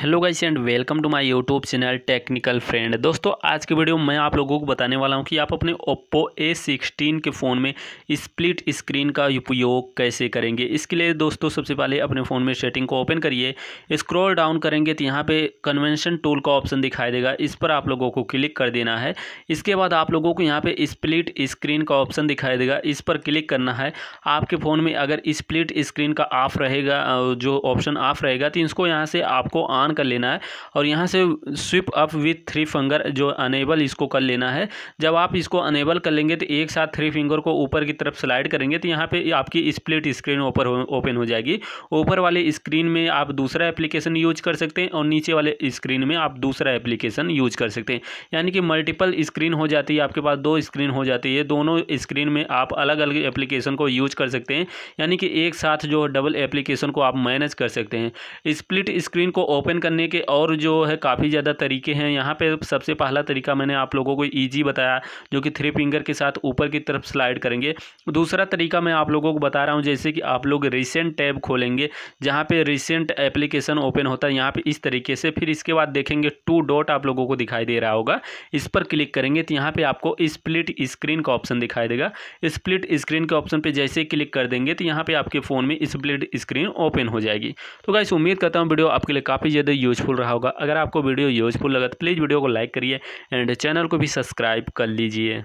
hello guys and welcome to my YouTube channel technical friend दोस्तों आज के video में मैं आप लोगों को बताने वाला हूं कि आप अपने ओप्पो ए सिक्सटीन के फ़ोन में स्प्लिट स्क्रीन का उपयोग कैसे करेंगे इसके लिए दोस्तों सबसे पहले अपने फ़ोन में सेटिंग को ओपन करिए स्क्रॉल डाउन करेंगे तो यहाँ पर कन्वेंशन टूल का ऑप्शन दिखाई देगा इस पर आप लोगों को क्लिक कर देना है इसके बाद आप लोगों को यहाँ पर स्प्लिट स्क्रीन का ऑप्शन दिखाई देगा इस पर क्लिक करना है आपके फ़ोन में अगर स्प्लिट स्क्रीन का ऑफ रहेगा जो ऑप्शन ऑफ रहेगा तो इसको यहाँ से आपको ऑन कर लेना है और यहाँ से swipe up with three finger जो अनेबल इसको कर लेना है जब आप इसको अनेबल कर लेंगे तो एक साथ थ्री फिंगर को ऊपर की तरफ स्लाइड करेंगे तो यहाँ पे आपकी स्प्लिट स्क्रीन ऊपर ओपन हो जाएगी ऊपर वाले स्क्रीन में आप दूसरा एप्लीकेशन यूज कर सकते हैं और नीचे वाले स्क्रीन में आप दूसरा एप्लीकेशन यूज कर सकते हैं यानी कि मल्टीपल स्क्रीन हो जाती है आपके पास दो स्क्रीन हो जाती है दोनों स्क्रीन में आप अलग अलग एप्लीकेशन को यूज कर सकते हैं यानी कि एक साथ जो डबल एप्लीकेशन को आप मैनेज कर सकते हैं स्प्लिट स्क्रीन को ओपन ओपन करने के और जो है काफ़ी ज़्यादा तरीके हैं यहाँ पे सबसे पहला तरीका मैंने आप लोगों को ईजी बताया जो कि थ्री फिंगर के साथ ऊपर की तरफ स्लाइड करेंगे दूसरा तरीका मैं आप लोगों को बता रहा हूँ जैसे कि आप लोग रिसेंट टैब खोलेंगे जहाँ पर रिसेंट एप्लीकेशन ओपन होता है यहाँ पर इस तरीके से फिर इसके बाद देखेंगे टू डॉट आप लोगों को दिखाई दे रहा होगा इस पर क्लिक करेंगे तो यहाँ पर आपको स्प्लिट स्क्रीन का ऑप्शन दिखाई देगा स्प्लिट स्क्रीन के ऑप्शन पर जैसे क्लिक कर देंगे तो यहाँ पर आपके फ़ोन में स्प्लिट स्क्रीन ओपन हो जाएगी तो गाइस उम्मीद करता हूँ वीडियो आपके लिए काफ़ी वीडियो यूजफुल रहा होगा अगर आपको वीडियो यूजफुल लगा तो प्लीज़ वीडियो को लाइक करिए एंड चैनल को भी सब्सक्राइब कर लीजिए